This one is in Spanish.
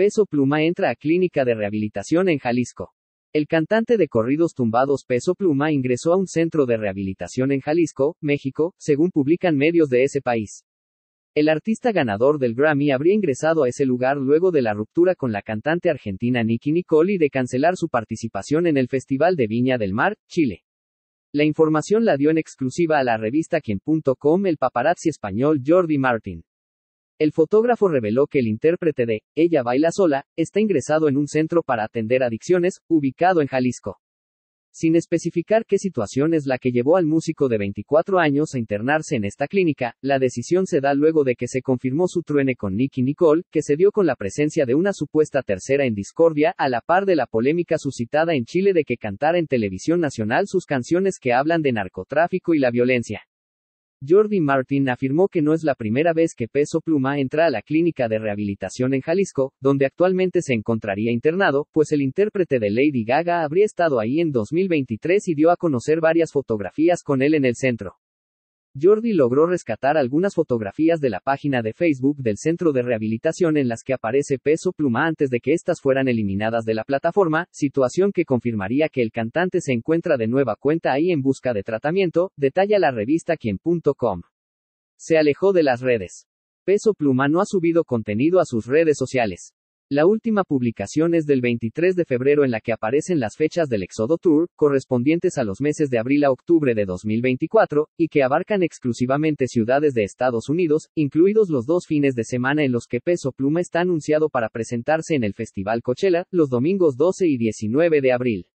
Peso Pluma entra a clínica de rehabilitación en Jalisco. El cantante de corridos tumbados Peso Pluma ingresó a un centro de rehabilitación en Jalisco, México, según publican medios de ese país. El artista ganador del Grammy habría ingresado a ese lugar luego de la ruptura con la cantante argentina Nicky Nicole y de cancelar su participación en el Festival de Viña del Mar, Chile. La información la dio en exclusiva a la revista quien.com el paparazzi español Jordi Martin. El fotógrafo reveló que el intérprete de Ella baila sola está ingresado en un centro para atender adicciones, ubicado en Jalisco. Sin especificar qué situación es la que llevó al músico de 24 años a internarse en esta clínica, la decisión se da luego de que se confirmó su truene con Nicky Nicole, que se dio con la presencia de una supuesta tercera en discordia, a la par de la polémica suscitada en Chile de que cantara en televisión nacional sus canciones que hablan de narcotráfico y la violencia. Jordi Martin afirmó que no es la primera vez que Peso Pluma entra a la clínica de rehabilitación en Jalisco, donde actualmente se encontraría internado, pues el intérprete de Lady Gaga habría estado ahí en 2023 y dio a conocer varias fotografías con él en el centro. Jordi logró rescatar algunas fotografías de la página de Facebook del centro de rehabilitación en las que aparece peso pluma antes de que éstas fueran eliminadas de la plataforma, situación que confirmaría que el cantante se encuentra de nueva cuenta ahí en busca de tratamiento, detalla la revista quien.com. Se alejó de las redes. Peso Pluma no ha subido contenido a sus redes sociales. La última publicación es del 23 de febrero en la que aparecen las fechas del Exodo Tour, correspondientes a los meses de abril a octubre de 2024, y que abarcan exclusivamente ciudades de Estados Unidos, incluidos los dos fines de semana en los que Peso Pluma está anunciado para presentarse en el Festival Coachella, los domingos 12 y 19 de abril.